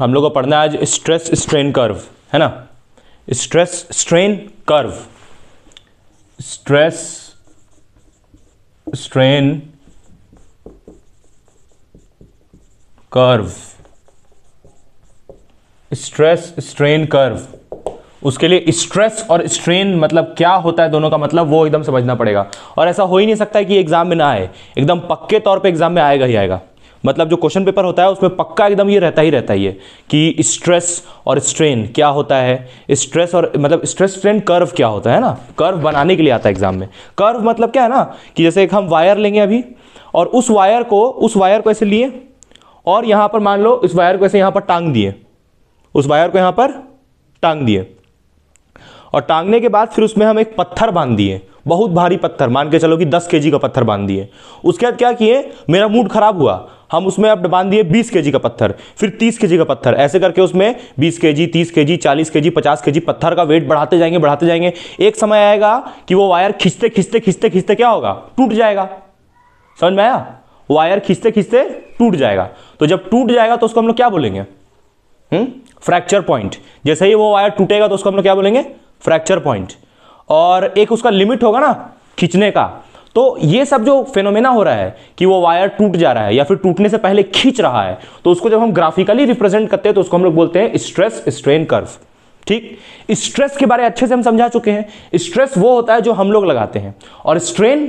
हम लोग को पढ़ना है आज स्ट्रेस स्ट्रेन कर्व है ना stress strain curve stress strain curve stress strain curve उसके लिए स्ट्रेस और स्ट्रेन मतलब क्या होता है दोनों का मतलब वो एकदम समझना पड़ेगा और ऐसा हो ही नहीं सकता है कि एग्जाम में ना आए एकदम पक्के तौर पे एग्जाम में आएगा ही आएगा मतलब जो क्वेश्चन पेपर होता है उसमें पक्का एकदम ये रहता ही रहता है कि स्ट्रेस और स्ट्रेन क्या होता है स्ट्रेस और मतलब स्ट्रेस स्ट्रेन कर्व क्या होता है ना कर्व बनाने के लिए आता है एग्जाम में कर्व मतलब क्या है ना कि जैसे एक हम वायर लेंगे अभी और उस वायर को उस वायर को ऐसे लिए और यहाँ पर मान लो इस वायर को ऐसे यहाँ पर टांग दिए उस वायर को यहाँ पर टांग दिए और टांगने के बाद फिर उसमें हम एक पत्थर बांध दिए बहुत भारी पत्थर मान के चलो कि 10 केजी का पत्थर बांध दिए उसके बाद क्या किए मेरा मूड खराब हुआ हम उसमें अब बांध दिए बीस के का पत्थर फिर तीस के का पत्थर ऐसे करके उसमें बीस के जी तीस के जी चालीस के जी पचास के जी पत्थर का वेट बढ़ाते जाएंगे बढ़ाते जाएंगे एक समय आएगा कि वो वायर खींचते खींचते खींचते खींचते क्या होगा टूट जाएगा समझ में आया वायर खींचते खींचते टूट जाएगा तो जब टूट जाएगा तो उसको हम लोग क्या बोलेंगे फ्रैक्चर हम्म? पॉइंट जैसे ही वो वायर टूटेगा तो उसको हम लोग क्या बोलेंगे फ्रैक्चर पॉइंट और एक उसका लिमिट होगा ना खींचने का तो ये सब जो फेनोमेना हो रहा है कि वो वायर टूट जा रहा है या फिर टूटने से पहले खींच रहा है तो उसको जब हम ग्राफिकली रिप्रेजेंट करते हैं तो उसको हम लोग बोलते हैं स्ट्रेस स्ट्रेन कर्व ठीक स्ट्रेस के बारे अच्छे से हम समझा चुके हैं स्ट्रेस वो होता है जो हम लोग लगाते हैं और स्ट्रेन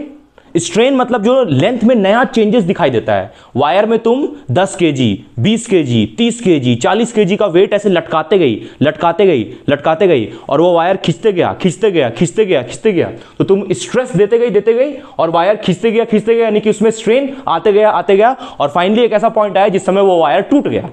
स्ट्रेन मतलब जो लेंथ में नया चेंजेस दिखाई देता है वायर में तुम 10 के जी बीस के जी तीस के जी चालीस के जी का वेट ऐसे लटकाते गई लटकाते गई लटकाते गई और वो वायर खींचते गया खींचते गया खींचते गया खींचते गया तो तुम स्ट्रेस देते गई देते गई और वायर खींचते गया खींचते गया यानी कि उसमें स्ट्रेन आते गया आते गया और फाइनली एक ऐसा पॉइंट आया जिस समय वो वायर टूट गया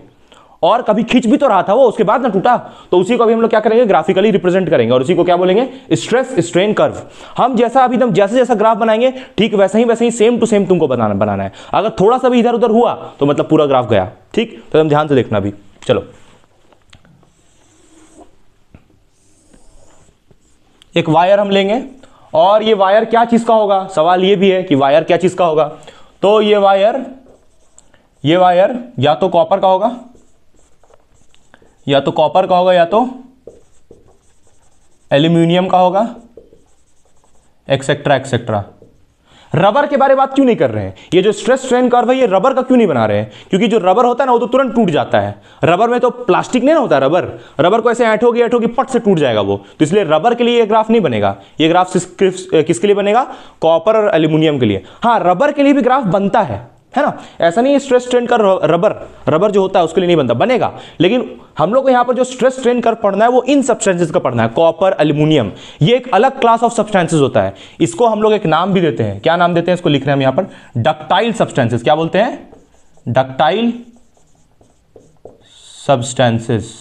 और कभी खींच भी तो रहा था वो उसके बाद ना टूटा तो उसी को अभी हम लोग क्या करेंगे ग्राफिकली रिप्रेजेंट करेंगे और उसी को क्या बोलेंगे स्ट्रेस स्ट्रेन कर्व हम जैसा अभी हम जैसे जैसा ग्राफ बनाएंगे ठीक वैसे ही वैसे ही सेम टू सेम तुमको बनाना बनाना है अगर थोड़ा सा भी इधर उधर हुआ तो मतलब पूरा ग्राफ गया ठीक तो हम ध्यान से देखना अभी चलो एक वायर हम लेंगे और ये वायर क्या चीज का होगा सवाल ये भी है कि वायर क्या चीज का होगा तो ये वायर ये वायर या तो कॉपर का होगा या तो कॉपर का होगा या तो एल्यूमिनियम का होगा एक्सेट्रा एक्सेट्रा रबर के बारे में बात क्यों नहीं कर रहे हैं ये जो स्ट्रेस स्ट्रेन कर्व है ये रबर का क्यों नहीं बना रहे हैं क्योंकि जो रबर होता है ना वो तो तुरंत टूट जाता है रबर में तो प्लास्टिक नहीं ना होता रबर रबर को ऐसे ऐठोगी ऐठोगी पट से टूट जाएगा वो तो इसलिए रबर के लिए ये ग्राफ नहीं बनेगा ये ग्राफ किसके लिए बनेगा कॉपर और एल्यूमिनियम के लिए हाँ रबर के लिए भी ग्राफ बनता है है ना ऐसा नहीं है स्ट्रेस ट्रेन कर रबर रबर जो होता है उसके लिए नहीं बनता बनेगा लेकिन हम लोग को यहाँ पर जो स्ट्रेस ट्रेन कर पढ़ना है वो इन सब्सटेंसेस का पढ़ना है कॉपर अल्यूमिनियम ये एक अलग क्लास ऑफ सब्सटेंसेस होता है इसको हम लोग एक नाम भी देते हैं क्या नाम देते हैं इसको लिख रहे हैं हम यहाँ पर डक्टाइल सब्सटेंसेस क्या बोलते हैं डक्टाइल सब्सटेंसेस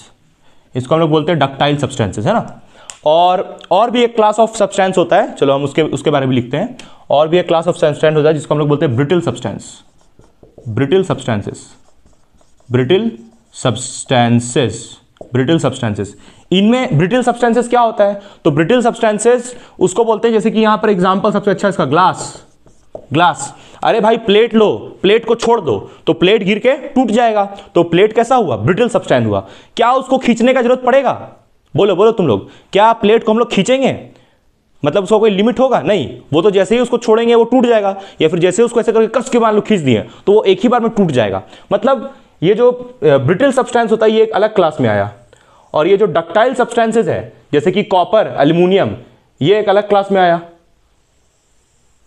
इसको हम लोग बोलते हैं डक्टाइल सब्सटेंसेस है ना और और भी एक क्लास ऑफ सब्सटेंस होता है चलो हम उसके उसके बारे में लिखते हैं और भी एक क्लास ऑफ सब्सटेंस होता है जिसको हम लोग बोलते हैं brittle substance brittle substances brittle substances brittle substances इनमें ब्रिटिल सब्सटेंसेस क्या होता है तो ब्रिटिल सब्सटेंसेस उसको बोलते हैं जैसे कि यहां पर एग्जांपल सबसे अच्छा इसका ग्लास ग्लास अरे भाई प्लेट लो प्लेट को छोड़ दो तो प्लेट गिर के टूट जाएगा तो प्लेट कैसा हुआ ब्रिटिल सब्सटेंस हुआ क्या उसको खींचने का जरूरत पड़ेगा बोलो बोलो तुम लोग क्या प्लेट को हम लोग खींचेंगे मतलब उसका कोई लिमिट होगा नहीं वो तो जैसे ही उसको छोड़ेंगे वो टूट जाएगा या फिर जैसे उसको ऐसे करके कस के मान लो खींच दिए तो वो एक ही बार में टूट जाएगा मतलब ये जो ब्रिटिल सब्सटेंस होता है ये एक अलग क्लास में आया और ये जो डक्टाइल सब्सटेंसेज है जैसे कि कॉपर एल्यूमिनियम ये एक अलग क्लास में आया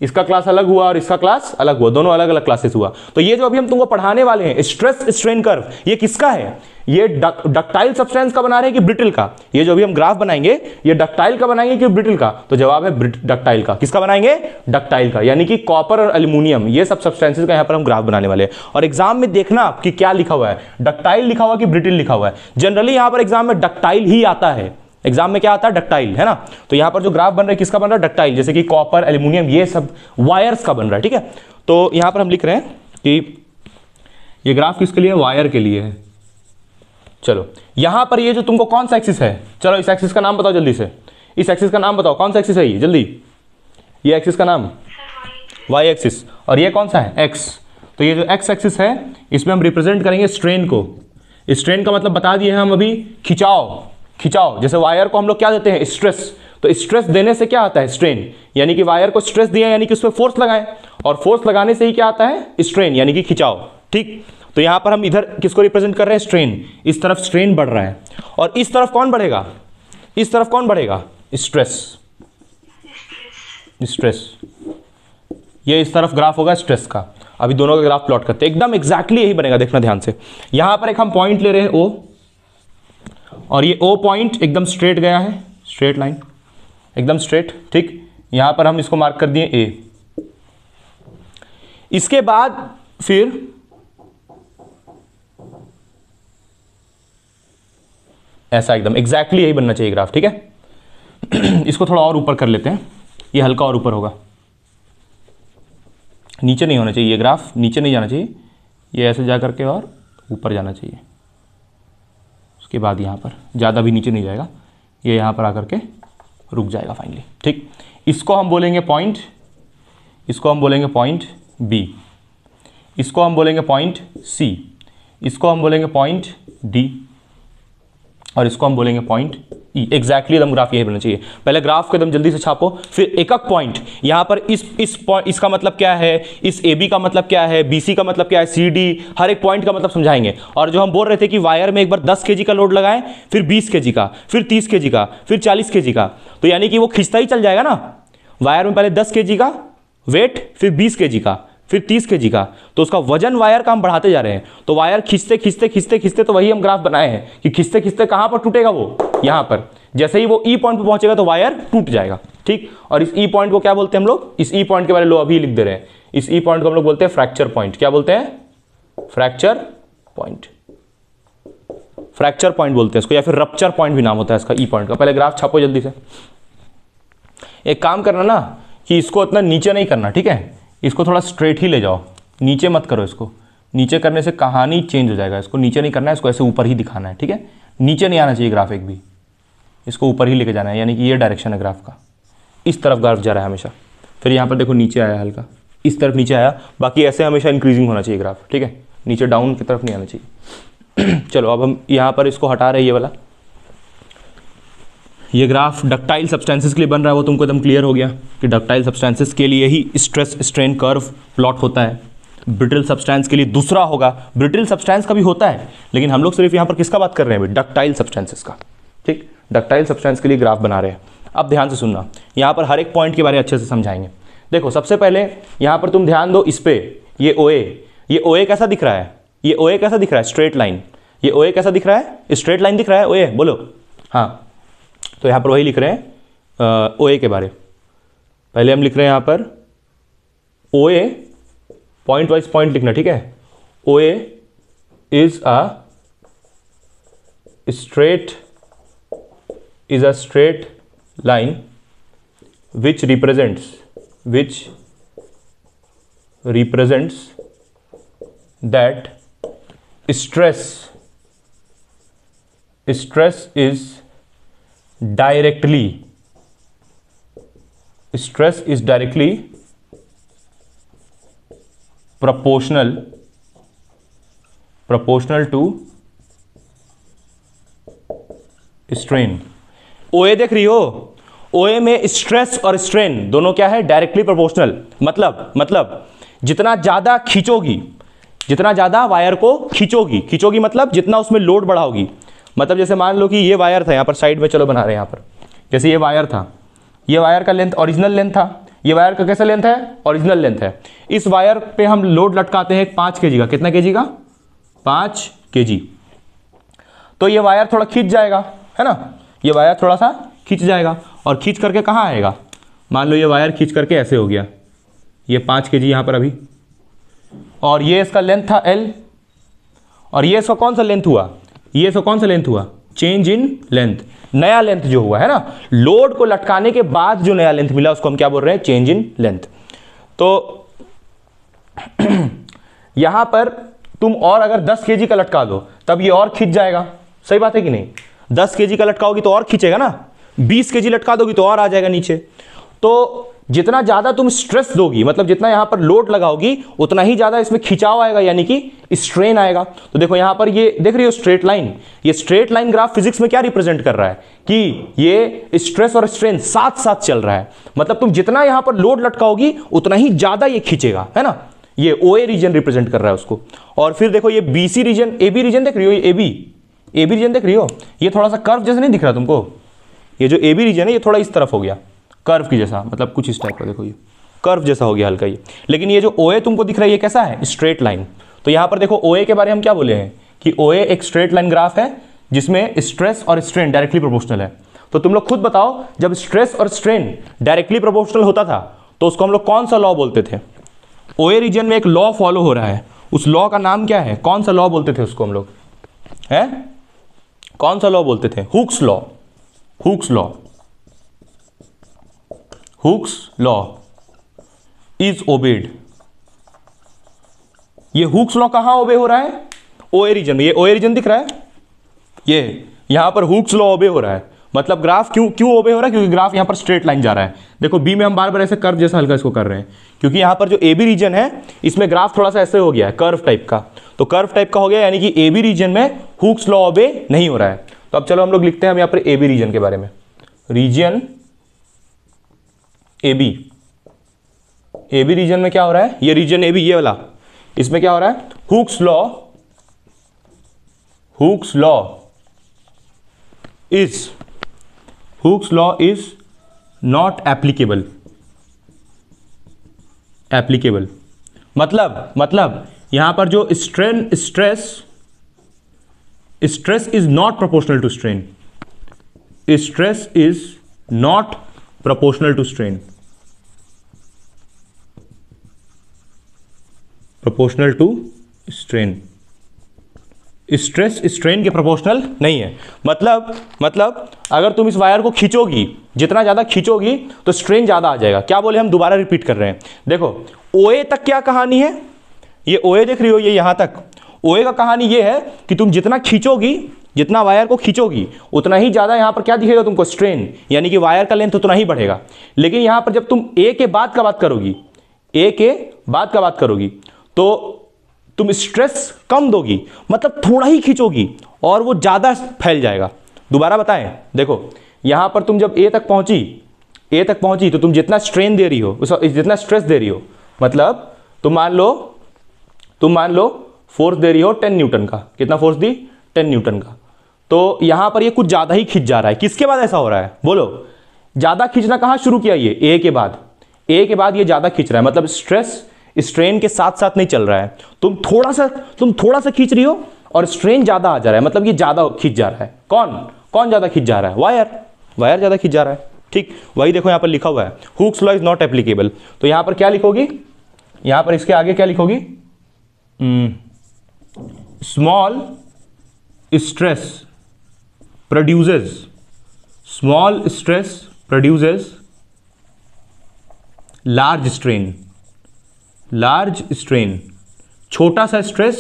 इसका क्लास अलग हुआ और इसका क्लास अलग हुआ दोनों अलग अलग क्लासेस हुआ तो ये जो अभी हम तुमको पढ़ाने वाले हैं स्ट्रेस स्ट्रेन कर्व ये किसका है ये डक्टाइल सब्सटेंस का बना रहे हैं कि ब्रिटिल का ये जो अभी हम ग्राफ बनाएंगे ये डक्टाइल का बनाएंगे कि ब्रिटिल का तो जवाब है डक्टाइल का किसका बनाएंगे डक्टाइल का यानी कि कॉपर और अल्यूमिनियम ये सब सब्सटेंसेज का यहाँ पर हम ग्राफ बनाने वाले हैं और एग्जाम में देखना कि क्या लिखा हुआ है डक्टाइल लिखा हुआ कि ब्रिटिल लिखा हुआ है जनरली यहाँ पर एग्जाम में डक्टाइल ही आता है एग्जाम में क्या आता है डक्टाइल है ना तो यहां पर जो ग्राफ बन रहा है किसका बन रहा है डक्टाइल जैसे कि कॉपर एल्यूमिनियम ये सब वायर्स का बन रहा है ठीक है तो यहां पर हम लिख रहे हैं कि ये ग्राफ किसके लिए वायर के लिए है चलो यहां पर ये जो तुमको कौन सा एक्सिस है चलो इस एक्सिस का नाम बताओ जल्दी से इस एक्सिस का नाम बताओ कौन सा एक्सिस है ये जल्दी ये एक्सिस का नाम वाई एक्सिस और ये कौन सा है एक्स तो ये जो एक्स एक्सिस है इसमें हम रिप्रेजेंट करेंगे स्ट्रेन को स्ट्रेन का मतलब बता दिए हम अभी खिंचाव खिंचाव जैसे वायर को हम लोग क्या देते हैं स्ट्रेस तो स्ट्रेस देने से क्या आता है स्ट्रेन यानी कि वायर को स्ट्रेस दिया यानी कि उस पर फोर्स लगाए और फोर्स लगाने से ही क्या आता है स्ट्रेन यानी कि खिंचाव ठीक तो यहां पर हम इधर किसको रिप्रेजेंट कर रहे हैं स्ट्रेन इस तरफ स्ट्रेन बढ़ रहा है और इस तरफ कौन बढ़ेगा इस तरफ कौन बढ़ेगा स्ट्रेस स्ट्रेस ये इस तरफ ग्राफ होगा स्ट्रेस का अभी दोनों का ग्राफ प्लॉट करते हैं एकदम एग्जैक्टली यही बनेगा देखना ध्यान से यहां पर एक हम पॉइंट ले रहे हैं ओ और ये ओ पॉइंट एकदम स्ट्रेट गया है स्ट्रेट लाइन एकदम स्ट्रेट ठीक यहां पर हम इसको मार्क कर दिए ए इसके बाद फिर ऐसा एकदम एग्जैक्टली यही बनना चाहिए ग्राफ ठीक है इसको थोड़ा और ऊपर कर लेते हैं ये हल्का और ऊपर होगा नीचे नहीं होना चाहिए ये ग्राफ नीचे नहीं जाना चाहिए ये ऐसे जा करके और ऊपर जाना चाहिए उसके बाद यहाँ पर ज़्यादा भी नीचे नहीं जाएगा ये यहाँ पर आकर के रुक जाएगा फाइनली ठीक इसको हम बोलेंगे पॉइंट इसको हम बोलेंगे पॉइंट बी इसको हम बोलेंगे पॉइंट सी इसको हम बोलेंगे पॉइंट डी और इसको हम बोलेंगे पॉइंट ई एग्जैक्टली एकदम ग्राफ यही बनना चाहिए पहले ग्राफ को एकदम जल्दी से छापो फिर एक एक पॉइंट यहाँ पर इस इस पॉइंट इसका मतलब क्या है इस ए बी का मतलब क्या है बी सी का मतलब क्या है सी डी हर एक पॉइंट का मतलब समझाएंगे और जो हम बोल रहे थे कि वायर में एक बार दस के जी का लोड लगाएं फिर बीस के जी का फिर तीस के जी का फिर चालीस के जी का तो यानी कि वो खिंचता ही चल जाएगा ना वायर में पहले दस के जी का वेट फिर बीस के जी का फिर तीस के का तो उसका वजन वायर का हम बढ़ाते जा रहे हैं तो वायर खींचते खींचते खींचते खींचते तो वही हम ग्राफ बनाए हैं कि खींचते खींचते कहां पर टूटेगा वो यहां पर जैसे ही वो ई पॉइंट पर पहुंचेगा तो वायर टूट जाएगा ठीक और इस ई e पॉइंट को क्या बोलते हैं हम लोग इस ई e पॉइंट के बारे में लोग अभी लिख दे रहे हैं इस ई e पॉइंट को हम लोग बोलते हैं फ्रैक्चर पॉइंट क्या बोलते हैं फ्रैक्चर पॉइंट फ्रैक्चर पॉइंट बोलते हैं इसको या फिर रप्चर पॉइंट भी नाम होता है इसका ई पॉइंट का पहले ग्राफ छापो जल्दी से एक काम करना ना कि इसको इतना नीचे नहीं करना ठीक है इसको थोड़ा स्ट्रेट ही ले जाओ नीचे मत करो इसको नीचे करने से कहानी चेंज हो जाएगा इसको नीचे नहीं करना है इसको ऐसे ऊपर ही दिखाना है ठीक है नीचे नहीं आना चाहिए ग्राफ एक भी इसको ऊपर ही लेके जाना है यानी कि ये डायरेक्शन है ग्राफ का इस तरफ ग्राफ जा रहा है हमेशा फिर यहाँ पर देखो नीचे आया हल्का इस तरफ नीचे आया बाकी ऐसे हमेशा इंक्रीजिंग होना चाहिए ग्राफ ठीक है नीचे डाउन की तरफ नहीं आना चाहिए चलो अब हम यहाँ पर इसको हटा रहे ये वाला ये ग्राफ डक्टाइल सब्सटेंसेस के लिए बन रहा है वो तुमको एकदम क्लियर हो गया कि डक्टाइल सब्सटेंसेस के लिए ही स्ट्रेस स्ट्रेन कर्व प्लॉट होता है ब्रिटिल सब्सटेंस के लिए दूसरा होगा ब्रिटिल सब्सटेंस का भी होता है लेकिन हम लोग सिर्फ यहाँ पर किसका बात कर रहे हैं डक्टाइल सब्सटेंसेस का ठीक डक्टाइल सब्सटेंस के लिए ग्राफ बना रहे हैं अब ध्यान से सुनना यहाँ पर हर एक पॉइंट के बारे में अच्छे से समझाएंगे देखो सबसे पहले यहाँ पर तुम ध्यान दो इस पर ये ओ ये ओ कैसा दिख रहा है ये ओ कैसा दिख रहा है स्ट्रेट लाइन ये ओ कैसा दिख रहा है स्ट्रेट लाइन दिख रहा है ओ बोलो हाँ तो यहाँ पर वही लिख रहे हैं ओ ए के बारे पहले हम लिख रहे हैं यहाँ पर O A point wise point लिखना ठीक है O A is a straight is a straight line which represents which represents that stress stress is directly stress is directly proportional proportional to strain OA देख रही हो ओए में stress और strain दोनों क्या है डायरेक्टली प्रोपोर्शनल मतलब मतलब जितना ज्यादा खींचोगी जितना ज्यादा वायर को खींचोगी खींचोगी मतलब जितना उसमें लोड बढ़ाओगी मतलब जैसे मान लो कि ये वायर था यहाँ पर साइड में चलो बना रहे हैं यहाँ पर जैसे ये वायर था ये वायर का लेंथ ओरिजिनल लेंथ था ये वायर का कैसा लेंथ है ओरिजिनल लेंथ है इस वायर पे हम लोड लटकाते हैं पाँच के का कितना के का पाँच के तो ये वायर थोड़ा खींच जाएगा है ना ये वायर थोड़ा सा खींच जाएगा और खींच करके कहाँ आएगा मान लो ये वायर खींच करके ऐसे हो गया ये पाँच के जी यहाँ पर अभी और ये इसका लेंथ था एल और ये इसका कौन सा लेंथ हुआ ये सो कौन सा लेंथ हुआ चेंज इन लेंथ नया लेंथ जो हुआ है ना लोड को लटकाने के बाद जो नया लेंथ मिला उसको हम क्या बोल रहे हैं चेंज इन लेंथ तो यहां पर तुम और अगर 10 के का लटका दो तब ये और खिंच जाएगा सही बात है कि नहीं 10 के का लटकाओगी तो और खींचेगा ना 20 के लटका दोगी तो और आ जाएगा नीचे तो जितना ज्यादा तुम स्ट्रेस दोगी मतलब जितना यहां पर लोड लगाओगी उतना ही ज्यादा इसमें खिंचाव आएगा यानी कि स्ट्रेन आएगा तो देखो यहां पर ये देख रही हो स्ट्रेट लाइन ये स्ट्रेट लाइन ग्राफ फिजिक्स में क्या रिप्रेजेंट कर रहा है कि ये स्ट्रेस और स्ट्रेन साथ साथ चल रहा है मतलब तुम जितना यहां पर लोड लटकाओगी उतना ही ज्यादा ये खींचेगा है ना ये ओ ए रीजन रिप्रेजेंट कर रहा है उसको और फिर देखो ये B C region A B region देख रही हो A B A B region देख रही हो ये थोड़ा सा कर्व जैसे नहीं दिख रहा तुमको ये जो ए बी रीजन है ये थोड़ा इस तरफ हो गया कर्व की जैसा मतलब कुछ इस टाइप का देखो ये कर्व जैसा हो गया हल्का ये लेकिन ये जो ओ तुमको दिख रहा है ये कैसा है स्ट्रेट लाइन तो यहाँ पर देखो ओ के बारे में हम क्या बोले हैं कि ओ एक स्ट्रेट लाइन ग्राफ है जिसमें स्ट्रेस और स्ट्रेन डायरेक्टली प्रोपोर्शनल है तो तुम लोग खुद बताओ जब स्ट्रेस और स्ट्रेन डायरेक्टली प्रोपोर्शनल होता था तो उसको हम लोग कौन सा लॉ बोलते थे ओ रीजन में एक लॉ फॉलो हो रहा है उस लॉ का नाम क्या है कौन सा लॉ बोलते थे उसको हम लोग है कौन सा लॉ बोलते थे Hooke's law Hooke's law Hooke's law is obeyed ये हुक्स लॉ कहां ओबे हो रहा है ओए रीजन में ये ओए रीजन दिख रहा है ये यहां पर हुक्स लॉ ओबे हो रहा है मतलब ग्राफ क्यों क्यों ओबे हो रहा है क्योंकि ग्राफ यहां पर स्ट्रेट लाइन जा रहा है देखो बी में हम बार बार ऐसे कर्व जैसा हल्का इसको कर रहे हैं क्योंकि यहां पर जो ए बी रीजन है इसमें ग्राफ थोड़ा सा ऐसे हो गया है कर्व टाइप का तो कर्व टाइप का हो गया यानी कि ए बी रीजन में हुक्स लॉ ओबे नहीं हो रहा है तो अब चलो हम लोग लिखते हैं हम यहाँ पर ए बी रीजन के बारे में region A B A B region में क्या हो रहा है ये रीजन ए बी ये वाला इसमें क्या हो रहा है Hooke's law Hooke's law is Hooke's law is not applicable applicable मतलब मतलब यहां पर जो strain stress stress is not proportional to strain stress is not proportional to strain proportional to strain stress strain के प्रोपोर्शनल नहीं है मतलब मतलब अगर तुम इस वायर को खींचोगी जितना ज़्यादा खींचोगी तो स्ट्रेन ज़्यादा आ जाएगा क्या बोले हम दोबारा रिपीट कर रहे हैं देखो ओए तक क्या कहानी है ये ओए देख रही हो ये यहाँ तक ओए का कहानी ये है कि तुम जितना खींचोगी जितना वायर को खींचोगी उतना ही ज़्यादा यहाँ पर क्या दिखेगा तुमको स्ट्रेन यानी कि वायर का लेंथ उतना ही बढ़ेगा लेकिन यहाँ पर जब तुम ए के बाद का बात करोगी ए के बाद का बात करोगी तो तुम स्ट्रेस कम दोगी मतलब थोड़ा ही खींचोगी और वो ज़्यादा फैल जाएगा दोबारा बताएं देखो यहाँ पर तुम जब ए तक पहुँची ए तक पहुँची तो तुम जितना स्ट्रेन दे रही हो जितना स्ट्रेस दे रही हो मतलब तुम मान लो तुम मान लो फोर्स दे रही हो टेन न्यूटन का कितना फोर्स दी टेन न्यूटन का तो यहां पर ये कुछ ज्यादा ही खिंच जा रहा है किसके बाद ऐसा हो रहा है बोलो ज्यादा खींचना कहां शुरू किया ये ए के बाद ए के बाद ये ज्यादा खींच रहा है मतलब स्ट्रेस स्ट्रेन के साथ साथ नहीं चल रहा है तुम थोड़ा सा तुम थोड़ा सा खींच रही हो और स्ट्रेन ज्यादा आ जा रहा है मतलब ये ज्यादा खींच जा रहा है कौन कौन ज्यादा खींच जा रहा है वायर वायर ज्यादा खींच जा रहा है ठीक वही देखो यहां पर लिखा हुआ है Hooke's law is not applicable तो यहां पर क्या लिखोगी यहां पर इसके आगे क्या लिखोगी small hmm. Stress produces small stress produces large strain large strain छोटा सा स्ट्रेस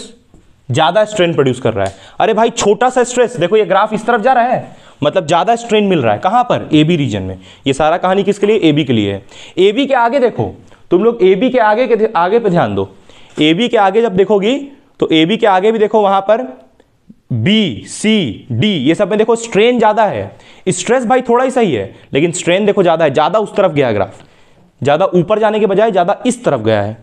ज्यादा स्ट्रेन प्रोड्यूस कर रहा है अरे भाई छोटा सा स्ट्रेस देखो ये ग्राफ इस तरफ जा रहा है मतलब ज्यादा स्ट्रेन मिल रहा है कहां पर ए बी रीजन में ये सारा कहानी किसके लिए ए बी के लिए है ए बी के आगे देखो तुम लोग ए बी के आगे के आगे पे ध्यान दो ए बी के आगे जब देखोगी तो ए बी के आगे भी देखो वहां पर बी सी डी ये सब में देखो स्ट्रेन ज़्यादा है स्ट्रेस भाई थोड़ा ही सही है लेकिन स्ट्रेन देखो ज़्यादा है ज़्यादा उस तरफ गया ग्राफ ज़्यादा ऊपर जाने के बजाय ज़्यादा इस तरफ गया है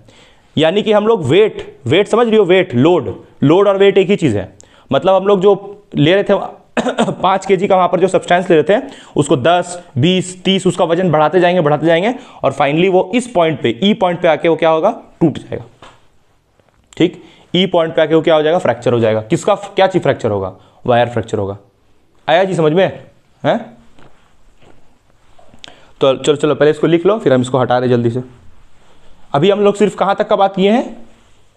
यानी कि हम लोग वेट वेट समझ रही हो वेट लोड लोड और वेट एक ही चीज़ है मतलब हम लोग जो ले रहे थे पाँच के का वहाँ पर जो सब्सटेंस ले रहे थे उसको दस बीस तीस उसका वजन बढ़ाते जाएंगे बढ़ाते जाएंगे और फाइनली वो इस पॉइंट पे ई e पॉइंट पे आके वो क्या होगा टूट जाएगा ठीक ई e पॉइंट पे आके वो क्या हो जाएगा फ्रैक्चर हो जाएगा किसका क्या चीज फ्रैक्चर होगा वायर फ्रैक्चर होगा आया जी समझ में है तो चलो चलो पहले इसको लिख लो फिर हम इसको हटा रहे जल्दी से अभी हम लोग सिर्फ कहां तक का बात किए हैं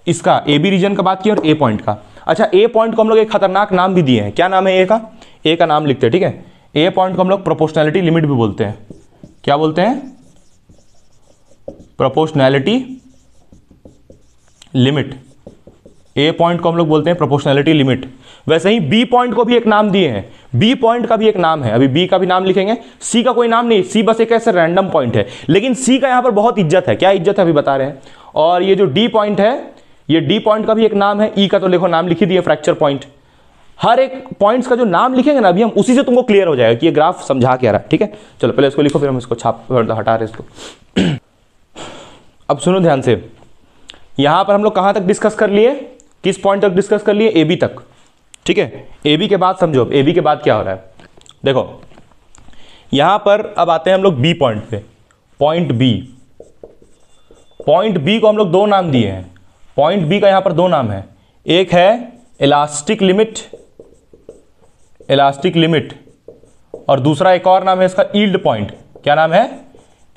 इसका ए बी रीजन का बात किया और ए पॉइंट का अच्छा ए पॉइंट को हम लोग एक खतरनाक नाम भी दिए हैं क्या नाम है ए का ए का नाम लिखते हैं ठीक है ए पॉइंट को हम लोग प्रोपोर्शनैलिटी लिमिट भी बोलते हैं क्या बोलते हैं प्रोपोर्शनैलिटी लिमिट ए पॉइंट को हम लोग बोलते हैं प्रोपोर्शनैलिटी लिमिट वैसे ही बी पॉइंट को भी एक नाम दिए हैं बी पॉइंट का भी एक नाम है अभी बी का भी नाम लिखेंगे सी का कोई नाम नहीं सी बस एक ऐसे रैंडम पॉइंट है लेकिन सी का यहां पर बहुत इज्जत है क्या इज्जत है अभी बता रहे हैं और ये जो डी पॉइंट है ये डी पॉइंट का भी एक नाम है ई e का तो लिखो नाम लिखी दिए फ्रैक्चर पॉइंट हर एक पॉइंट का जो नाम लिखेंगे ना अभी हम उसी से तुमको क्लियर हो जाएगा कि ये ग्राफ समझा क्या रहा है ठीक है चलो पहले इसको लिखो फिर हम इसको छाप मतलब हटा रहे इसको अब सुनो ध्यान से यहां पर हम लोग कहां तक डिस्कस कर लिए किस पॉइंट तक डिस्कस कर लिए ए बी तक ठीक है ए बी के बाद समझो ए बी के बाद क्या हो रहा है देखो यहां पर अब आते हैं हम लोग बी पॉइंट पे पॉइंट बी पॉइंट बी को हम लोग दो नाम दिए हैं पॉइंट बी का यहां पर दो नाम है एक है इलास्टिक लिमिट इलास्टिक लिमिट और दूसरा एक और नाम है इसका ईल्ड पॉइंट क्या नाम है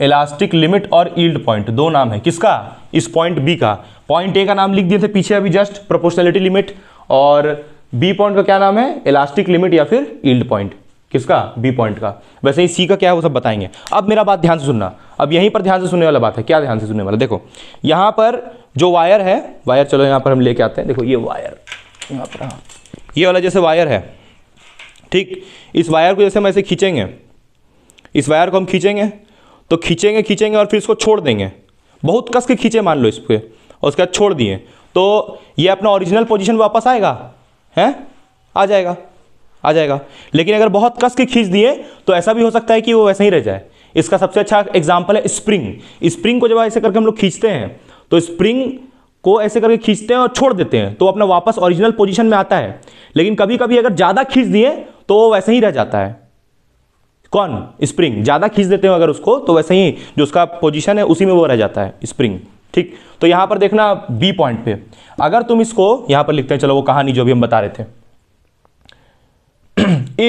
इलास्टिक लिमिट और ईल्ड पॉइंट दो नाम है किसका इस पॉइंट बी का पॉइंट ए का नाम लिख दिए थे पीछे अभी जस्ट प्रोपोर्शनलिटी लिमिट और बी पॉइंट का क्या नाम है इलास्टिक लिमिट या फिर ईल्ड पॉइंट किसका बी पॉइंट का वैसे ही सी का क्या है वो सब बताएंगे अब मेरा बात ध्यान से सुनना अब यहीं पर ध्यान से सुनने वाला बात है क्या ध्यान से सुनने वाला देखो यहाँ पर जो वायर है वायर चलो यहाँ पर हम लेके आते हैं देखो ये वायर यहाँ पर हाँ। ये वाला जैसे वायर है ठीक इस वायर को जैसे हम ऐसे खींचेंगे इस वायर को हम खींचेंगे तो खींचेंगे खींचेंगे और फिर इसको छोड़ देंगे बहुत कस के खींचे मान लो इस पर और उसके बाद छोड़ दिए तो ये अपना ओरिजिनल पोजीशन वापस आएगा हैं आ जाएगा आ जाएगा लेकिन अगर बहुत कस के खींच दिए तो ऐसा भी हो सकता है कि वो वैसे ही रह जाए इसका सबसे अच्छा एग्जाम्पल है स्प्रिंग स्प्रिंग को जब ऐसे करके हम लोग खींचते हैं तो स्प्रिंग को ऐसे करके खींचते हैं और छोड़ देते हैं तो अपना वापस ओरिजिनल पोजिशन में आता है लेकिन कभी कभी अगर ज़्यादा खींच दिए तो वो वैसे ही रह जाता है कौन स्प्रिंग ज़्यादा खींच देते हो अगर उसको तो वैसे ही जो उसका पोजिशन है उसी में वो रह जाता है स्प्रिंग ठीक तो यहां पर देखना बी पॉइंट पे अगर तुम इसको यहां पर लिखते हैं चलो वो कहानी जो भी हम बता रहे थे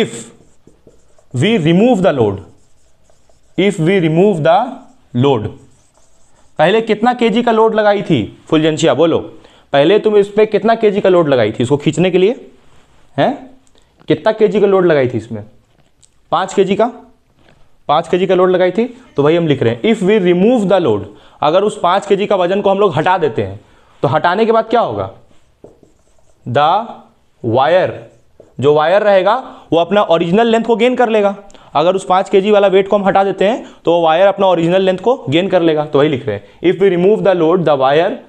if we remove the load if we remove the load पहले कितना केजी का लोड लगाई थी फुलजंशिया बोलो पहले तुम इस पर कितना केजी का लोड लगाई थी इसको खींचने के लिए है कितना केजी का लोड लगाई थी इसमें पाँच के का पाँच के का लोड लगाई थी तो वही हम लिख रहे हैं if we remove the load अगर उस पाँच के का वजन को हम लोग हटा देते हैं तो हटाने के बाद क्या होगा द वायर जो वायर रहेगा वो अपना ओरिजिनल लेंथ को गेन कर लेगा अगर उस पाँच के वाला वेट को हम हटा देते हैं तो वो वायर अपना ओरिजिनल लेंथ को गेन कर लेगा तो वही लिख रहे हैं if we remove the load the wire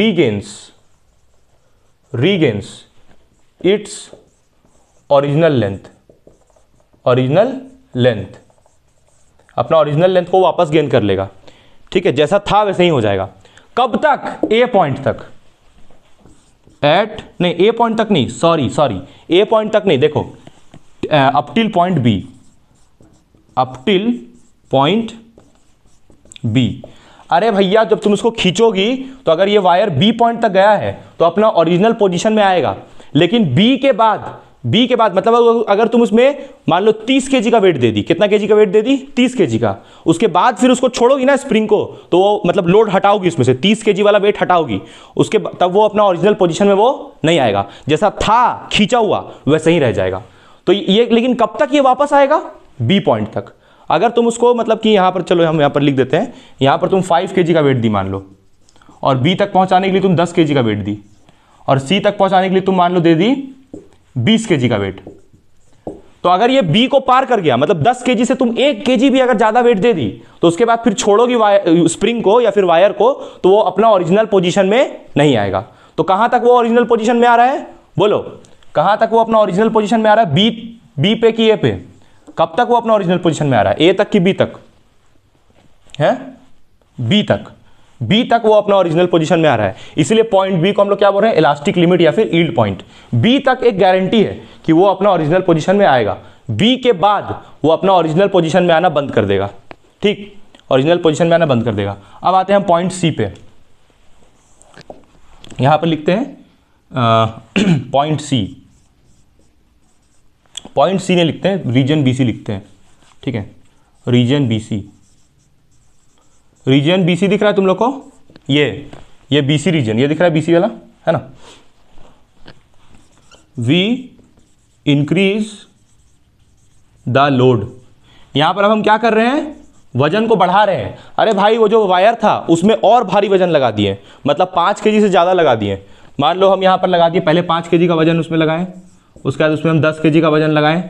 regains regains its original length original length अपना ओरिजिनल लेंथ को वापस गेन कर लेगा ठीक है जैसा था वैसे ही हो जाएगा कब तक ए पॉइंट तक एट नहीं ए पॉइंट तक नहीं सॉरी सॉरी ए पॉइंट तक नहीं देखो up till point B up till point B अरे भैया जब तुम इसको खींचोगी तो अगर ये वायर बी पॉइंट तक गया है तो अपना ओरिजिनल पोजीशन में आएगा लेकिन बी के बाद बी के बाद मतलब अगर तुम उसमें मान लो तीस के का वेट दे दी कितना के का वेट दे दी तीस के का उसके बाद फिर उसको छोड़ोगी ना स्प्रिंग को तो वो मतलब लोड हटाओगी उसमें से तीस के वाला वेट हटाओगी उसके तब वो अपना ओरिजिनल पोजिशन में वो नहीं आएगा जैसा था खींचा हुआ वैसे ही रह जाएगा तो ये लेकिन कब तक ये वापस आएगा बी पॉइंट तक अगर तुम उसको मतलब कि यहाँ पर चलो हम यहाँ पर लिख देते हैं यहाँ पर तुम फाइव के का वेट दी मान लो और बी तक पहुँचाने के लिए तुम दस के का वेट दी और सी तक पहुँचाने के लिए तुम मान लो दे दी बीस के का वेट तो अगर ये बी को पार कर गया मतलब 10 केजी से तुम एक केजी भी अगर ज्यादा वेट दे दी तो उसके बाद फिर छोड़ोगी स्प्रिंग को या फिर वायर को तो वो अपना ओरिजिनल पोजीशन में नहीं आएगा तो कहां तक वो ओरिजिनल पोजीशन में आ रहा है बोलो कहां तक वो अपना ओरिजिनल पोजीशन में आ रहा है बी बी पे कि ए पे कब तक वो अपना ओरिजिनल पोजिशन में आ रहा है ए तक कि बी तक है बी तक बी तक वो अपना ओरिजिनल पोजीशन में आ रहा है इसलिए पॉइंट बी को हम लोग क्या बोल रहे हैं इलास्टिक लिमिट या फिर ईल्ड पॉइंट बी तक एक गारंटी है कि वो अपना ओरिजिनल पोजीशन में आएगा बी के बाद वो अपना ओरिजिनल पोजीशन में आना बंद कर देगा ठीक ओरिजिनल पोजीशन में आना बंद कर देगा अब आते हैं हम पॉइंट सी पे यहां पर लिखते हैं पॉइंट सी पॉइंट सी ने लिखते हैं रीजन बी सी लिखते हैं ठीक है region B C region BC दिख रहा है तुम लोग को ये ये बीसी रीजन ये दिख रहा है बीसी वाला है ना वी इंक्रीज द लोड यहां पर अब हम क्या कर रहे हैं वजन को बढ़ा रहे हैं अरे भाई वो जो वायर था उसमें और भारी वजन लगा दिए मतलब पाँच के से ज़्यादा लगा दिए मान लो हम यहाँ पर लगा दिए पहले पाँच के का वजन उसमें लगाएं उसके बाद उसमें हम दस के का वजन लगाएं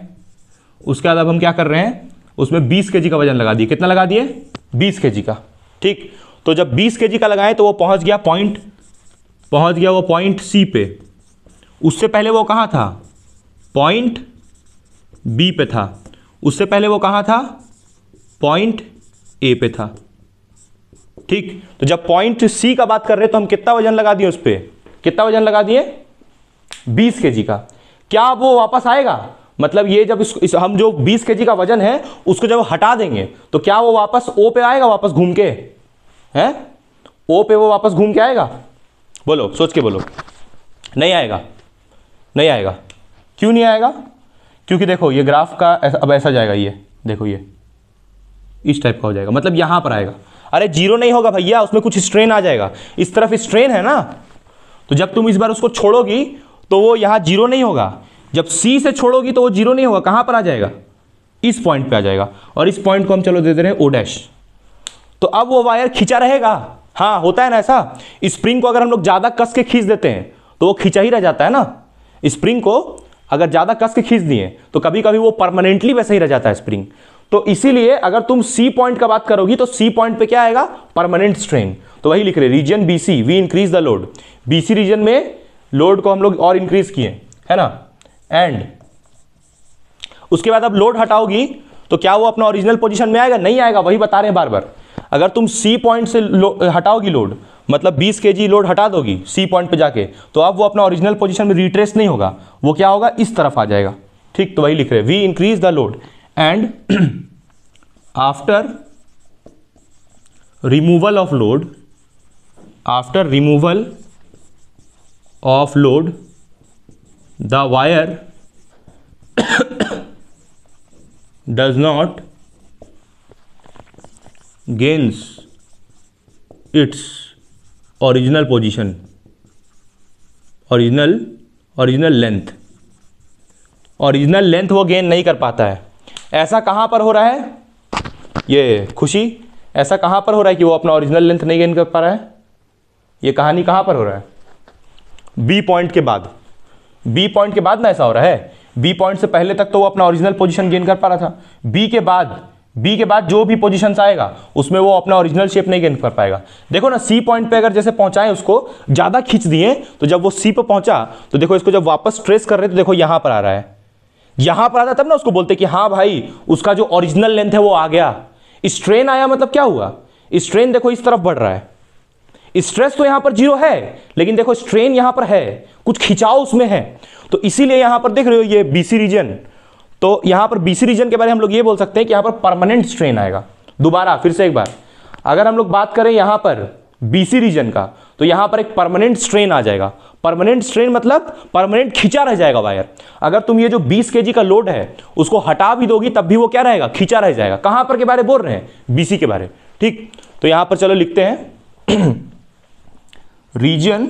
उसके बाद अब हम क्या कर रहे हैं उसमें बीस के का वजन लगा दिए कितना लगा दिए बीस के का ठीक तो जब 20 के का लगाएं तो वो पहुंच गया पॉइंट पहुंच गया वो पॉइंट सी पे उससे पहले वो कहाँ था पॉइंट बी पे था उससे पहले वो कहाँ था पॉइंट ए पे था ठीक तो जब पॉइंट सी का बात कर रहे तो हम कितना वजन लगा दिए उस पर कितना वजन लगा दिए 20 के का क्या वो वापस आएगा मतलब ये जब इस, इस हम जो 20 के का वजन है उसको जब हटा देंगे तो क्या वो वापस ओ पे आएगा वापस घूम के हैं ओ पे वो वापस घूम के आएगा बोलो सोच के बोलो नहीं आएगा नहीं आएगा क्यों नहीं आएगा क्योंकि देखो ये ग्राफ का ऐसा, अब ऐसा जाएगा ये देखो ये इस टाइप का हो जाएगा मतलब यहाँ पर आएगा अरे जीरो नहीं होगा भैया उसमें कुछ स्ट्रेन आ जाएगा इस तरफ स्ट्रेन है ना तो जब तुम इस बार उसको छोड़ोगी तो वो यहाँ जीरो नहीं होगा जब सी से छोड़ोगी तो वो जीरो नहीं होगा कहां पर आ जाएगा इस पॉइंट पे आ जाएगा और इस पॉइंट को हम चलो दे दे रहे हैं ओ डैश तो अब वो वायर खींचा रहेगा हाँ होता है ना ऐसा स्प्रिंग को अगर हम लोग ज़्यादा कस के खींच देते हैं तो वो खींचा ही रह जाता है ना स्प्रिंग को अगर ज़्यादा कस के खींच दिए तो कभी कभी वो परमानेंटली वैसे ही रह जाता है स्प्रिंग तो इसीलिए अगर तुम सी पॉइंट का बात करोगी तो सी पॉइंट पे क्या आएगा परमानेंट स्ट्रेन तो वही लिख रहे region B C we increase the load B C region में लोड को हम लोग और इंक्रीज किए है ना एंड उसके बाद अब लोड हटाओगी तो क्या वो अपना ओरिजिनल पोजीशन में आएगा नहीं आएगा वही बता रहे हैं बार बार अगर तुम सी पॉइंट से लो, हटाओगी लोड मतलब 20 के जी लोड हटा दोगी सी पॉइंट पे जाके तो अब वो अपना ओरिजिनल पोजीशन में रिट्रेस नहीं होगा वो क्या होगा इस तरफ आ जाएगा ठीक तो वही लिख रहे we increase the load and after removal of load after removal of load the wire does not gains its original position original original length original length वो gain नहीं कर पाता है ऐसा कहाँ पर हो रहा है ये खुशी ऐसा कहाँ पर हो रहा है कि वो अपना ओरिजिनल लेंथ नहीं गेन कर पा रहा है ये कहानी कहाँ पर हो रहा है बी पॉइंट के बाद बी पॉइंट के बाद ना ऐसा हो रहा है बी पॉइंट से पहले तक तो वो अपना ओरिजिनल पोजीशन गेन कर पा रहा था बी के बाद बी के बाद जो भी पोजिशन आएगा उसमें वो अपना ओरिजिनल शेप नहीं गेन कर पाएगा देखो ना सी पॉइंट पे अगर जैसे पहुंचाएं उसको ज़्यादा खींच दिए तो जब वो सी पे पहुंचा तो देखो इसको जब वापस ट्रेस कर रहे तो देखो यहां पर आ रहा है यहां पर आता तब ना उसको बोलते कि हाँ भाई उसका जो ओरिजिनल लेंथ है वो आ गया स्ट्रेन आया मतलब क्या हुआ स्ट्रेन देखो इस तरफ बढ़ रहा है स्ट्रेस तो यहां पर जीरो है लेकिन देखो स्ट्रेन यहां पर है कुछ खिंचाव उसमें है तो इसीलिए यहां पर देख रहे हो ये बीसी रीजन तो यहां पर बीसी रीजन के बारे में हम लोग ये बोल सकते हैं कि यहां पर परमानेंट स्ट्रेन आएगा दोबारा फिर से एक बार अगर हम लोग बात करें यहां पर बीसी रीजन का तो यहां पर एक परमानेंट स्ट्रेन आ जाएगा परमानेंट स्ट्रेन मतलब परमानेंट खींचा रह जाएगा वायर अगर तुम ये जो 20 के का लोड है उसको हटा भी दोगी तब भी वो क्या रहेगा खींचा रह जाएगा कहां पर के बारे बोल रहे हैं बीसी के बारे ठीक तो यहां पर चलो लिखते हैं region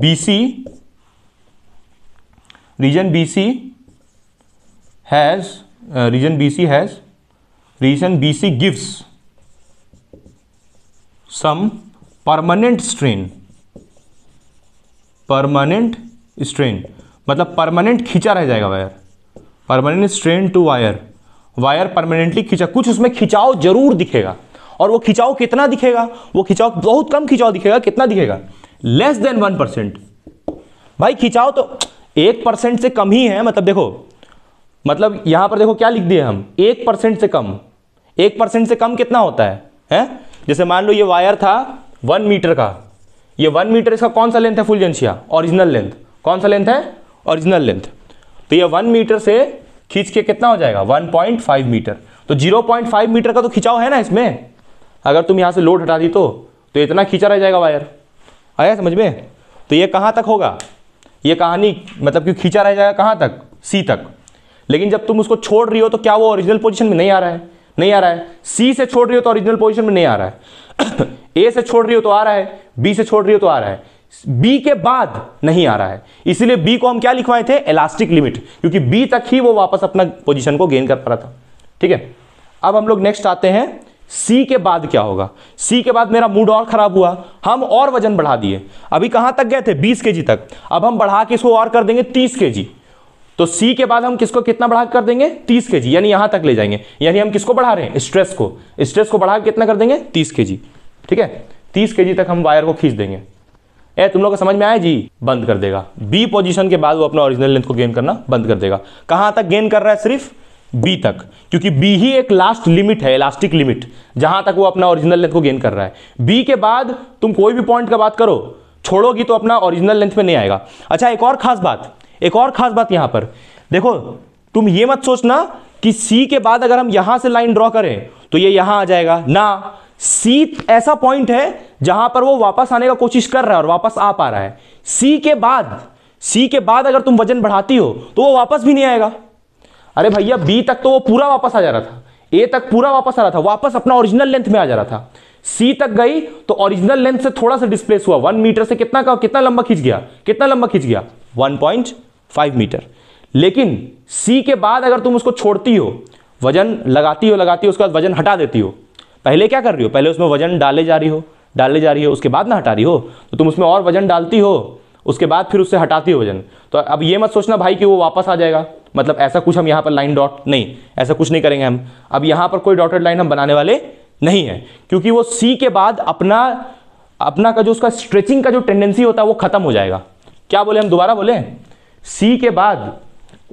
BC region B C has region B C has region B C gives some permanent strain permanent strain मतलब परमानेंट खींचा रह जाएगा wire permanent strain to wire wire permanently खींचा कुछ उसमें खिंचाव जरूर दिखेगा और वो खिंचाव कितना दिखेगा वो खिंचाव बहुत कम खिंचाव दिखेगा कितना दिखेगा लेस देन वन परसेंट भाई खिंचाव तो एक परसेंट से कम ही है मतलब देखो मतलब यहां पर देखो क्या लिख दिए हम एक परसेंट से कम एक परसेंट से कम कितना होता है है? जैसे मान लो ये वायर था वन मीटर का ये वन मीटर इसका कौन सा लेंथ है फुलजेंशिया ओरिजिनल लेंथ कौन सा लेंथ है ओरिजिनल लेंथ तो ये वन मीटर से खींच के कितना हो जाएगा वन पॉइंट फाइव मीटर तो जीरो पॉइंट फाइव मीटर का तो खिंचाव है ना इसमें अगर तुम यहाँ से लोड हटा दी तो तो इतना खींचा रह जाएगा वायर आया समझ में तो ये कहाँ तक होगा ये कहानी मतलब कि खींचा रह जाएगा कहाँ तक सी तक लेकिन जब तुम उसको छोड़ रही हो तो क्या वो ओरिजिनल पोजिशन में नहीं आ रहा है नहीं आ रहा है सी से छोड़ रही हो तो ओरिजिनल पोजिशन में नहीं आ रहा है ए से छोड़ रही हो तो आ रहा है बी से छोड़ रही हो तो आ रहा है बी के बाद नहीं आ रहा है इसीलिए बी को हम क्या लिखवाए थे इलास्टिक लिमिट क्योंकि बी तक ही वो वापस अपना पोजीशन को गेन कर पा रहा था ठीक है अब हम लोग नेक्स्ट आते हैं सी के बाद क्या होगा सी के बाद मेरा मूड और खराब हुआ हम और वजन बढ़ा दिए अभी कहां तक गए थे 20 के तक अब हम बढ़ा के इसको और कर देंगे 30 के तो सी के बाद हम किसको कितना बढ़ा कर देंगे 30 के जी यानी यहां तक ले जाएंगे यानी हम किसको बढ़ा रहे हैं स्ट्रेस को स्ट्रेस को बढ़ा के कितना कर देंगे 30 के ठीक है 30 के तक हम वायर को खींच देंगे ए तुम लोग को समझ में आया जी बंद कर देगा बी पोजीशन के बाद वो अपना ओरिजिनल लेंथ को गेन करना बंद कर देगा कहां तक गेन कर रहा है सिर्फ बी तक क्योंकि बी ही एक लास्ट लिमिट है इलास्टिक लिमिट जहां तक वो अपना ओरिजिनल लेंथ को गेन कर रहा है बी के बाद तुम कोई भी पॉइंट का बात करो छोड़ोगी तो अपना ओरिजिनल लेंथ में नहीं आएगा अच्छा एक और खास बात एक और खास बात यहां पर देखो तुम ये मत सोचना कि सी के बाद अगर हम यहां से लाइन ड्रॉ करें तो ये यहां आ जाएगा ना सी ऐसा पॉइंट है जहां पर वो वापस आने का कोशिश कर रहा है और वापस आ पा रहा है सी के बाद सी के बाद अगर तुम वजन बढ़ाती हो तो वो वापस भी नहीं आएगा अरे भैया बी तक तो वो पूरा वापस आ जा रहा था ए तक पूरा वापस आ रहा था वापस अपना ओरिजिनल लेंथ में आ जा रहा था सी तक गई तो ओरिजिनल लेंथ से थोड़ा सा डिस्प्लेस हुआ वन मीटर से कितना का कितना लंबा खींच गया कितना लंबा खींच गया वन पॉइंट फाइव मीटर लेकिन सी के बाद अगर तुम उसको छोड़ती हो वजन लगाती हो लगाती हो उसके बाद वजन हटा देती हो पहले क्या कर रही हो पहले उसमें वजन डाले जा रही हो डाले जा रही हो उसके बाद ना हटा रही हो तो तुम उसमें और वजन डालती हो उसके बाद फिर उससे हटाती हो वजन तो अब ये मत सोचना भाई कि वो वापस आ जाएगा मतलब ऐसा कुछ हम यहाँ पर लाइन डॉट नहीं ऐसा कुछ नहीं करेंगे हम अब यहाँ पर कोई डॉटेड लाइन हम बनाने वाले नहीं है क्योंकि वो सी के बाद अपना अपना का जो उसका स्ट्रेचिंग का जो टेंडेंसी होता है वो खत्म हो जाएगा क्या बोले हम दोबारा बोले सी के बाद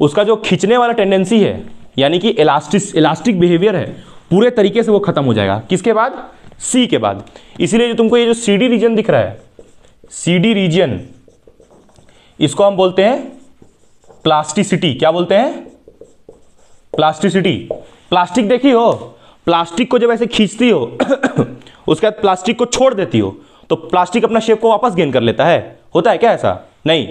उसका जो खींचने वाला टेंडेंसी है यानी कि इलास्टिस इलास्टिक बिहेवियर है पूरे तरीके से वो खत्म हो जाएगा किसके बाद सी के बाद इसीलिए जो तुमको ये जो सी डी रीजन दिख रहा है सी डी रीजन इसको हम बोलते हैं प्लास्टिसिटी क्या बोलते हैं प्लास्टिसिटी प्लास्टिक देखी हो प्लास्टिक को जब ऐसे खींचती हो उसके बाद प्लास्टिक को छोड़ देती हो तो प्लास्टिक अपना शेप को वापस गेन कर लेता है होता है क्या ऐसा नहीं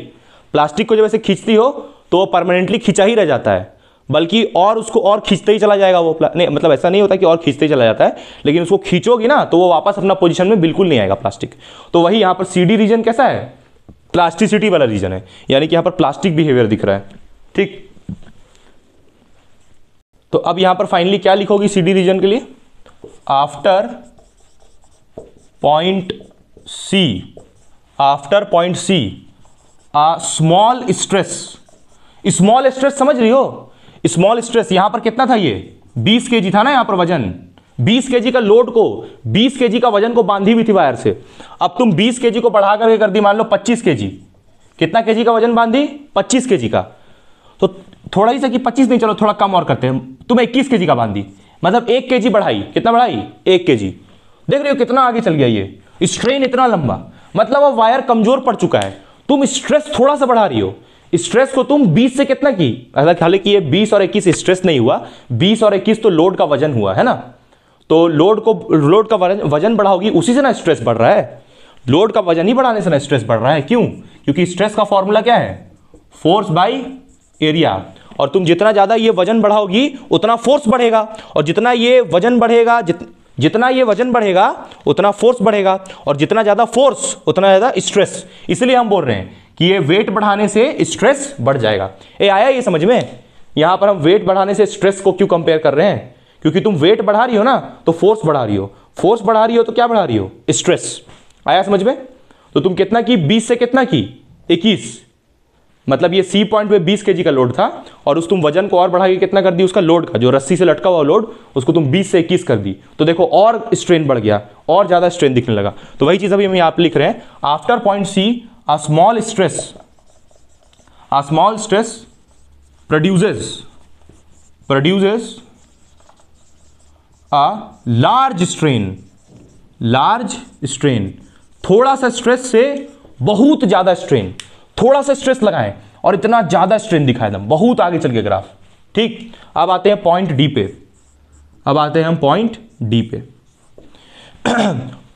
प्लास्टिक को जब ऐसे खींचती हो तो वो परमानेंटली खींचा ही रह जाता है बल्कि और उसको और खींचते ही चला जाएगा वो नहीं मतलब ऐसा नहीं होता कि और खींचते ही चला जाता है लेकिन उसको खींचोगी ना तो वो वापस अपना पोजीशन में बिल्कुल नहीं आएगा प्लास्टिक तो वही यहाँ पर सीडी रीजन कैसा है प्लास्टिसिटी वाला रीजन है यानी कि यहां पर प्लास्टिक बिहेवियर दिख रहा है ठीक तो अब यहां पर फाइनली क्या लिखोगी सी डी रीजन के लिए after point C after point C a small stress small stress समझ रही हो स्मॉल स्ट्रेस यहां पर कितना था ये 20 जी था ना यहां पर वजन 20 केजी का लोड को 20 केजी का वजन को बांधी हुई थी वायर से अब तुम 20 केजी को बढ़ा करके कर दी मान लो 25 केजी कितना केजी का वजन बांधी 25 केजी का तो थोड़ा ही सा कि 25 नहीं चलो थोड़ा कम और करते हैं तुम 21 केजी का बांधी मतलब एक केजी बढ़ाई कितना बढ़ाई एक जी देख रहे हो कितना आगे चल गया ये स्ट्रेन इतना लंबा मतलब अब वायर कमजोर पड़ चुका है तुम स्ट्रेस थोड़ा सा बढ़ा रही हो स्ट्रेस को तुम 20 से कितना की हालांकि ये 20 और 21 स्ट्रेस नहीं हुआ 20 और 21 तो लोड का वजन हुआ है ना तो लोड को लोड का वजन बढ़ा होगी उसी से ना स्ट्रेस बढ़ रहा है लोड का वजन ही बढ़ाने से ना स्ट्रेस बढ़ रहा है क्यों क्योंकि स्ट्रेस का फॉर्मूला क्या है फोर्स बाई एरिया और तुम जितना ज़्यादा ये वजन बढ़ाओगी उतना फोर्स बढ़ेगा और जितना ये वजन बढ़ेगा जित, जितना ये वजन बढ़ेगा उतना फोर्स बढ़ेगा और जितना ज़्यादा फोर्स उतना ज़्यादा स्ट्रेस इसलिए हम बोल रहे हैं कि ये वेट बढ़ाने से स्ट्रेस बढ़ जाएगा ये आया ये समझ में यहाँ पर हम वेट बढ़ाने से स्ट्रेस को क्यों कंपेयर कर रहे हैं क्योंकि तुम वेट बढ़ा रही हो ना तो फोर्स बढ़ा रही हो फोर्स बढ़ा रही हो तो क्या बढ़ा रही हो स्ट्रेस आया समझ में तो तुम कितना की बीस से कितना की इक्कीस मतलब ये सी पॉइंट पे 20 के का लोड था और उस तुम वजन को और बढ़ा के कितना कर दी उसका लोड का जो रस्सी से लटका हुआ लोड उसको तुम 20 से 21 कर दी तो देखो और स्ट्रेन बढ़ गया और ज़्यादा स्ट्रेन दिखने लगा तो वही चीज़ अभी हम आप पर लिख रहे हैं after point C a small stress a small stress produces produces a large strain large strain थोड़ा सा स्ट्रेस से बहुत ज़्यादा स्ट्रेन थोड़ा सा स्ट्रेस लगाएं और इतना ज़्यादा स्ट्रेन दिखाए दम बहुत आगे चल के ग्राफ ठीक अब आते हैं पॉइंट डी पे अब आते हैं हम पॉइंट डी पे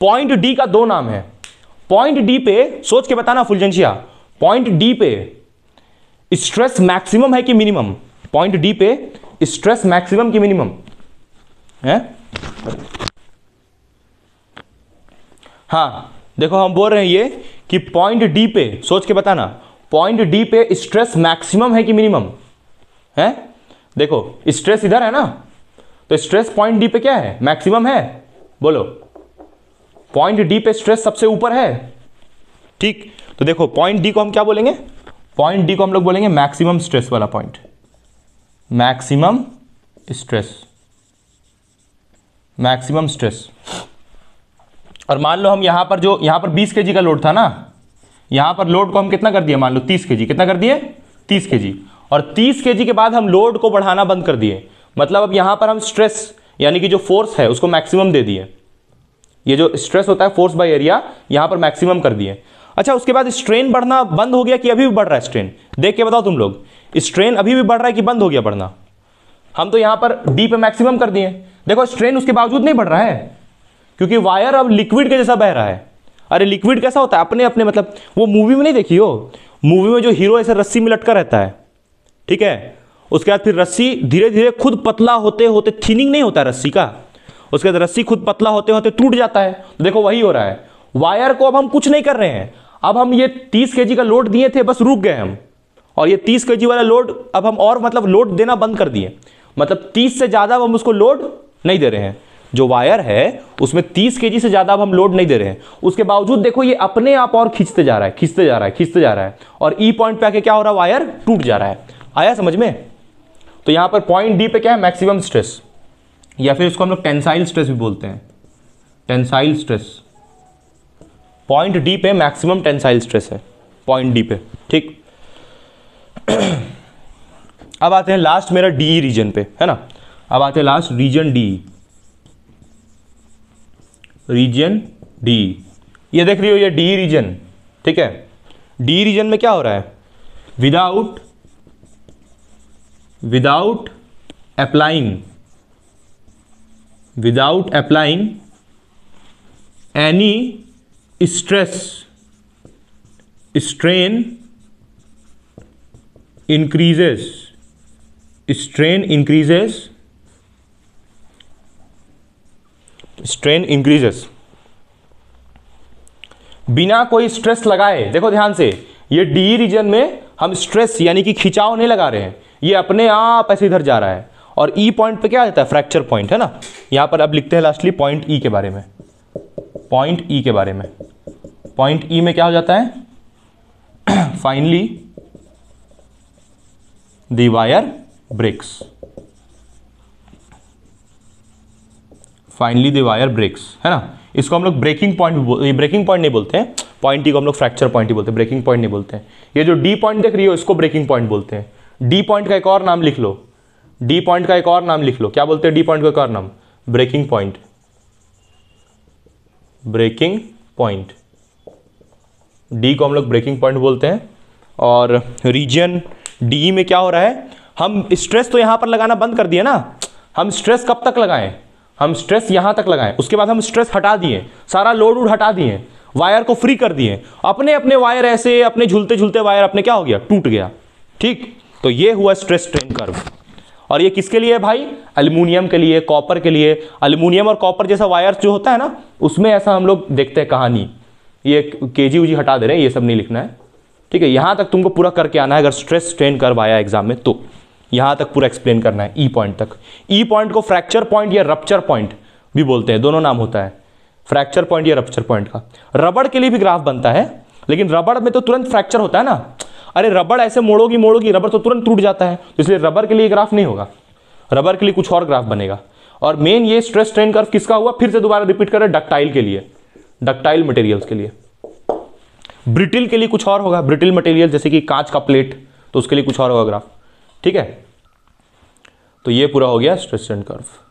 पॉइंट डी का दो नाम है पॉइंट डी पे सोच के बताना फुलजेंशिया पॉइंट डी पे स्ट्रेस मैक्सिमम है कि मिनिमम पॉइंट डी पे स्ट्रेस मैक्सिमम कि मिनिमम हैं हाँ देखो हम बोल रहे हैं ये कि पॉइंट डी पे सोच के बताना पॉइंट डी पे स्ट्रेस मैक्सिमम है कि मिनिमम है देखो स्ट्रेस इधर है ना तो स्ट्रेस पॉइंट डी पे क्या है मैक्सिमम है बोलो पॉइंट डी पे स्ट्रेस सबसे ऊपर है ठीक तो देखो पॉइंट डी को हम क्या बोलेंगे पॉइंट डी को हम लोग बोलेंगे मैक्सिमम स्ट्रेस वाला point maximum stress maximum stress और मान लो हम यहाँ पर जो यहाँ पर 20 के का लोड था ना यहाँ पर लोड को हम कितना कर दिया मान लो 30 के कितना कर दिए 30 के और 30 के के बाद हम लोड को बढ़ाना बंद कर दिए मतलब अब यहाँ पर हम स्ट्रेस यानी कि जो फोर्स है उसको मैक्सिमम दे दिए ये जो स्ट्रेस होता है फोर्स बाई एरिया यहाँ पर मैक्सिमम कर दिए अच्छा उसके बाद स्ट्रेन बढ़ना बंद हो गया कि अभी भी बढ़ रहा है स्ट्रेन देख के बताओ तुम लोग स्ट्रेन अभी भी बढ़ रहा है कि बंद हो गया बढ़ना हम तो यहाँ पर डी पे मैक्सिमम कर दिए देखो स्ट्रेन उसके बावजूद नहीं बढ़ रहा है क्योंकि वायर अब लिक्विड के जैसा बह रहा है अरे लिक्विड कैसा होता है अपने अपने मतलब वो मूवी में नहीं देखी हो मूवी में जो हीरो ऐसे रस्सी में लटका रहता है ठीक है उसके बाद फिर रस्सी धीरे धीरे खुद पतला होते होते थिनिंग नहीं होता रस्सी का उसके बाद रस्सी खुद पतला होते होते टूट जाता है तो देखो वही हो रहा है वायर को अब हम कुछ नहीं कर रहे हैं अब हम ये तीस के का लोड दिए थे बस रुक गए हम और ये तीस के वाला लोड अब हम और मतलब लोड देना बंद कर दिए मतलब तीस से ज़्यादा हम उसको लोड नहीं दे रहे हैं जो वायर है उसमें 30 के से ज़्यादा अब हम लोड नहीं दे रहे हैं उसके बावजूद देखो ये अपने आप और खींचते जा रहा है खींचते जा रहा है खींचते जा रहा है और ई पॉइंट पे आके क्या हो रहा है वायर टूट जा रहा है आया समझ में तो यहाँ पर पॉइंट डी पे क्या है मैक्सिमम स्ट्रेस या फिर इसको हम लोग टेंसाइल स्ट्रेस भी बोलते हैं टेंसाइल स्ट्रेस पॉइंट डी पे मैक्सिमम टेंसाइल स्ट्रेस है पॉइंट डी पे ठीक अब आते हैं लास्ट मेरा डी रीजन पे है ना अब आते हैं last region D region D ये देख रही हो ये डी रीजन ठीक है डी रीजन में क्या हो रहा है without without applying without applying any stress strain increases strain increases strain increases बिना कोई स्ट्रेस लगाए देखो ध्यान से ये डी रीजन में हम स्ट्रेस यानी कि खिंचाव नहीं लगा रहे हैं ये अपने आप ऐसे इधर जा रहा है और ई e पॉइंट पे क्या आता है फ्रैक्चर पॉइंट है ना यहां पर अब लिखते हैं लास्टली पॉइंट ई के बारे में पॉइंट ई e के बारे में पॉइंट ई e में क्या हो जाता है finally the wire breaks finally the wire breaks है ना इसको हम लोग ब्रेकिंग पॉइंट ये ब्रेकिंग पॉइंट नहीं बोलते हैं पॉइंट ही को हम लोग फ्रैक्चर पॉइंट ही बोलते हैं ब्रेकिंग पॉइंट नहीं बोलते हैं ये जो डी पॉइंट देख रही हो इसको ब्रेकिंग पॉइंट बोलते हैं डी पॉइंट का एक और नाम लिख लो डी पॉइंट का एक और नाम लिख लो क्या बोलते हैं डी पॉइंट का एक और नाम breaking point breaking point D को हम लोग ब्रेकिंग पॉइंट बोलते हैं और रीजन डी में क्या हो रहा है हम स्ट्रेस तो यहां पर लगाना बंद कर दिया ना हम स्ट्रेस कब तक लगाएं हम स्ट्रेस यहां तक लगाएं उसके बाद हम स्ट्रेस हटा दिए सारा लोड उड हटा दिए वायर को फ्री कर दिए अपने अपने वायर ऐसे अपने झूलते झूलते वायर अपने क्या हो गया टूट गया ठीक तो ये हुआ स्ट्रेस ट्रेन कर्व और ये किसके लिए है भाई अल्मोनियम के लिए कॉपर के लिए अल्मोनियम और कॉपर जैसा वायर जो होता है ना उसमें ऐसा हम लोग देखते हैं कहानी ये के जी हटा दे रहे हैं ये सब नहीं लिखना है ठीक है यहाँ तक तुमको पूरा करके आना है अगर स्ट्रेस ट्रेन कर्व आया एग्जाम में तो यहां तक पूरा एक्सप्लेन करना है ई e पॉइंट तक ई e पॉइंट को फ्रैक्चर पॉइंट या रप्चर पॉइंट भी बोलते हैं दोनों नाम होता है फ्रैक्चर पॉइंट या रप्चर पॉइंट का रबड़ के लिए भी ग्राफ बनता है लेकिन रबड़ में तो तुरंत फ्रैक्चर होता है ना अरे रबड़ ऐसे मोड़ोगी मोड़ोगी रबड़ तो तुरंत टूट जाता है तो इसलिए रबड़ के लिए ग्राफ नहीं होगा रबड़ के लिए कुछ और ग्राफ बनेगा और मेन ये स्ट्रेस स्ट्रेन कर्व किसका हुआ फिर से दोबारा रिपीट कर रहे डक्टाइल के लिए डक्टाइल मटेरियल्स के लिए ब्रिटिल के लिए कुछ और होगा ब्रिटिल मटेरियल जैसे कि कांच का प्लेट तो उसके लिए कुछ और होगा ग्राफ ठीक है तो ये पूरा हो गया स्ट्रेस एंड कर्व